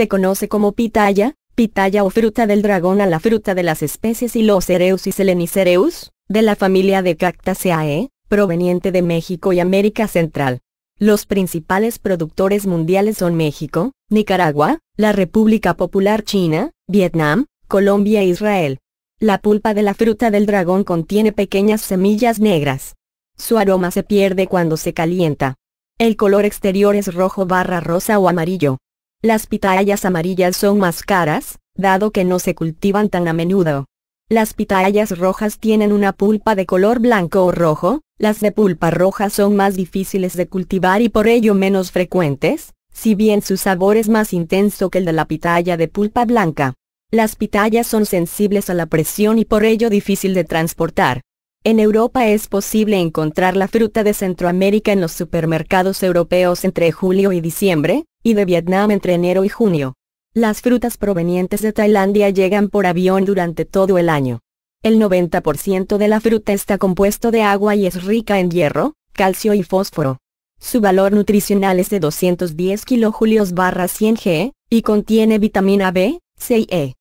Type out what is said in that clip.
Se conoce como pitaya, pitaya o fruta del dragón a la fruta de las especies Ilocereus y Selenicereus, de la familia de Cactaceae, proveniente de México y América Central. Los principales productores mundiales son México, Nicaragua, la República Popular China, Vietnam, Colombia e Israel. La pulpa de la fruta del dragón contiene pequeñas semillas negras. Su aroma se pierde cuando se calienta. El color exterior es rojo barra rosa o amarillo. Las pitayas amarillas son más caras, dado que no se cultivan tan a menudo. Las pitayas rojas tienen una pulpa de color blanco o rojo, las de pulpa roja son más difíciles de cultivar y por ello menos frecuentes, si bien su sabor es más intenso que el de la pitaya de pulpa blanca. Las pitayas son sensibles a la presión y por ello difícil de transportar. En Europa es posible encontrar la fruta de Centroamérica en los supermercados europeos entre julio y diciembre, y de Vietnam entre enero y junio. Las frutas provenientes de Tailandia llegan por avión durante todo el año. El 90% de la fruta está compuesto de agua y es rica en hierro, calcio y fósforo. Su valor nutricional es de 210 kilojulios barra 100 G, y contiene vitamina B, C y E.